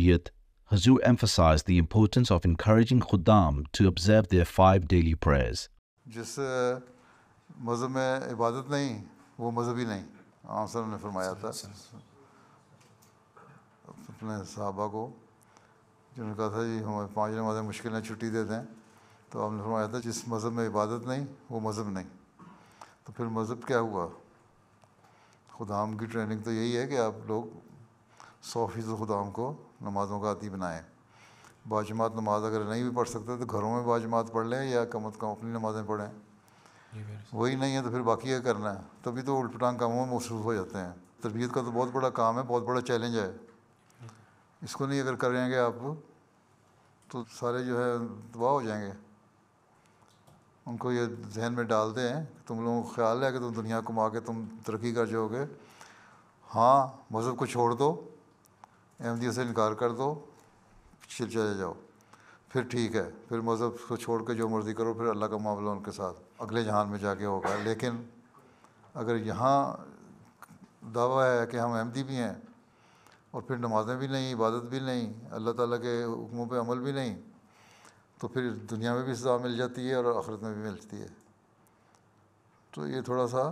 Tarbiyat, Hazur emphasized the importance of encouraging Khuddam to observe their five daily prayers. अपने साहबा को जिन्होंने कहा था जी हमें पाँच नमाजें मुश्किल है छुट्टी देते हैं तो आपने फरमाया था जिस मज़हब में इबादत नहीं वो मज़हब नहीं तो फिर मज़हब क्या हुआ खुदाम की ट्रेनिंग तो यही है कि आप लोग सौ फीसद खुदा हमको नमाज़ों का आती बनाए बाजमात नमाज अगर नहीं भी पढ़ सकते तो घरों में बाजमात पढ़ लें या कम अज़ कम अपनी नमाज़ें पढ़ें वही नहीं है तो फिर बाकी क्या करना है तभी तो उल्टपटांग कामों में महसूस हो जाते हैं तरबियत का तो बहुत बड़ा काम है बहुत बड़ा चैलेंज है इसको नहीं अगर करेंगे आप तो सारे जो है तबाह हो जाएंगे उनको ये जहन में डालते हैं तुम लोगों को ख्याल है कि तुम दुनिया को कमा के तुम तरक्की कर जाओगे हाँ मज़हब को छोड़ दो अहमदिया से इनकार कर दो फिर चले जाओ फिर ठीक है फिर मज़हब को छोड़ के जो मर्ज़ी करो फिर अल्लाह का मामला उनके साथ अगले जहान में जाके होगा लेकिन अगर यहाँ दावा है कि हम अहमदी भी हैं और फिर नमाज़ें भी नहीं इबादत भी नहीं अल्लाह ताला के हुक्मों पे अमल भी नहीं तो फिर दुनिया में भी सज़ा मिल जाती है और आखिरत में भी मिलती है तो ये थोड़ा सा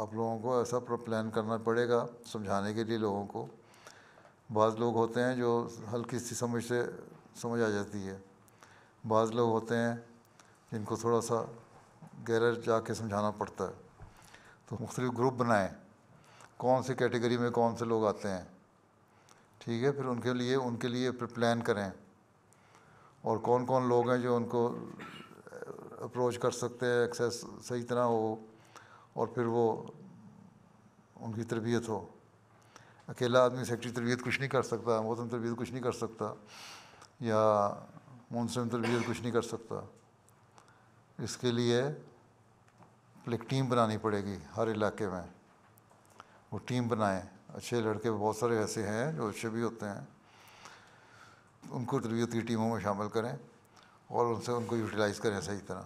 आप लोगों को ऐसा प्लान करना पड़ेगा समझाने के लिए लोगों को बाज़ लोग होते हैं जो हल्की सी समझ से समझ आ जाती है बाज़ लोग होते हैं जिनको थोड़ा सा गहरा जा के समझाना पड़ता है तो मुख्तलिफ ग्रुप बनाएं कौन सी कैटेगरी में कौन से लोग आते हैं ठीक है फिर उनके लिए उनके लिए फिर प्लान करें और कौन कौन लोग हैं जो उनको अप्रोच कर सकते हैं एक्सेस सही तरह हो और फिर वो उनकी तरबियत हो अकेला आदमी सेक्रेटरी तरबियत कुछ नहीं कर सकता मौसम तरबियत कुछ नहीं कर सकता या मौसम तरबियत कुछ नहीं कर सकता इसके लिए एक टीम बनानी पड़ेगी हर इलाके में वो टीम बनाए अच्छे लड़के बहुत सारे ऐसे हैं जो अच्छे भी होते हैं उनको तरबियत की टीमों में शामिल करें और उनसे उनको यूटिलाइज़ करें सही तरह